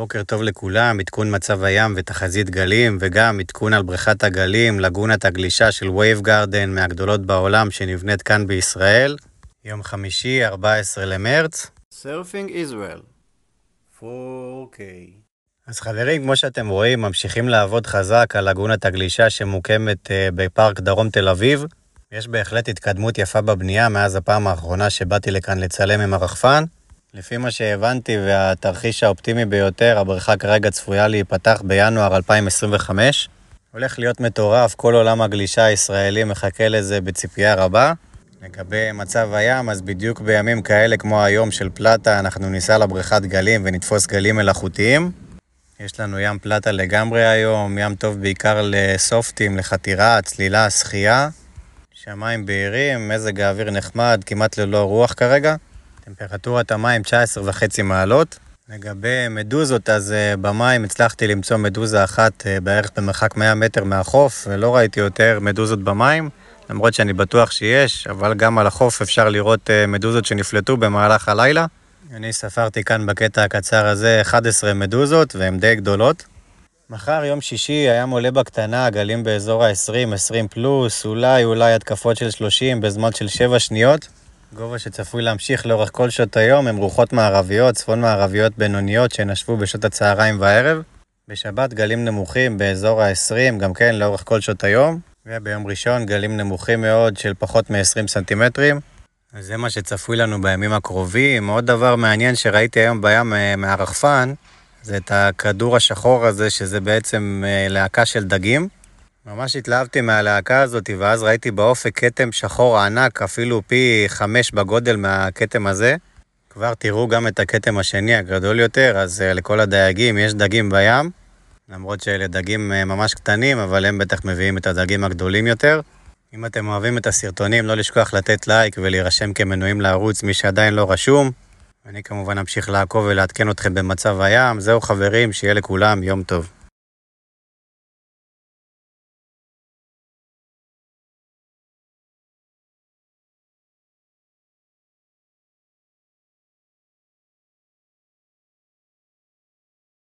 בוקר טוב לכולם, עדכון מצב הים ותחזית גלים, וגם עדכון על בריכת הגלים, לגונת הגלישה של וייב גרדן מהגדולות בעולם שנבנית כאן בישראל. יום חמישי, 14 למרץ. סרפינג ישראל. 4K אז חברים, כמו שאתם רואים, ממשיכים לעבוד חזק על לגונת הגלישה שמוקמת אה, בפארק דרום תל אביב. יש בהחלט התקדמות יפה בבנייה מאז הפעם האחרונה שבאתי לכאן לצלם עם הרחפן. לפי מה שהבנתי והתרחיש האופטימי ביותר, הבריכה כרגע צפויה להיפתח בינואר 2025. הולך להיות מטורף, כל עולם הגלישה הישראלי מחכה לזה בציפייה רבה. לגבי מצב הים, אז בדיוק בימים כאלה כמו היום של פלטה, אנחנו ניסע לבריכת גלים ונתפוס גלים מלאכותיים. יש לנו ים פלטה לגמרי היום, ים טוב בעיקר לסופטים, לחתירה, צלילה, שחייה. שמיים בהירים, מזג האוויר נחמד, כמעט ללא רוח כרגע. טמפרטורת המים 19 וחצי מעלות. לגבי מדוזות, אז אה, במים הצלחתי למצוא מדוזה אחת אה, בערך במרחק 100 מטר מהחוף, ולא ראיתי יותר מדוזות במים, למרות שאני בטוח שיש, אבל גם על החוף אפשר לראות אה, מדוזות שנפלטו במהלך הלילה. אני ספרתי כאן בקטע הקצר הזה 11 מדוזות, והן די גדולות. מחר, יום שישי, הים עולה בקטנה, גלים באזור ה-20, 20 פלוס, אולי, אולי התקפות של 30 בזמן של 7 שניות. גובה שצפוי להמשיך לאורך כל שעות היום הם רוחות מערביות, צפון-מערביות בינוניות שנשבו בשעות הצהריים והערב. בשבת גלים נמוכים באזור ה-20, גם כן לאורך כל שעות היום. וביום ראשון גלים נמוכים מאוד של פחות מ-20 סנטימטרים. אז זה מה שצפוי לנו בימים הקרובים. עוד דבר מעניין שראיתי היום בים אה, מהרחפן, זה את הכדור השחור הזה, שזה בעצם אה, להקה של דגים. ממש התלהבתי מהלהקה הזאת, ואז ראיתי באופק כתם שחור ענק, אפילו פי חמש בגודל מהכתם הזה. כבר תראו גם את הכתם השני הגדול יותר, אז אה, לכל הדייגים יש דגים בים, למרות שאלה דגים אה, ממש קטנים, אבל הם בטח מביאים את הדגים הגדולים יותר. אם אתם אוהבים את הסרטונים, לא לשכוח לתת לייק ולהירשם כמנויים לערוץ, מי שעדיין לא רשום. אני כמובן אמשיך לעקוב ולעדכן אתכם במצב הים. זהו חברים, שיהיה לכולם יום טוב.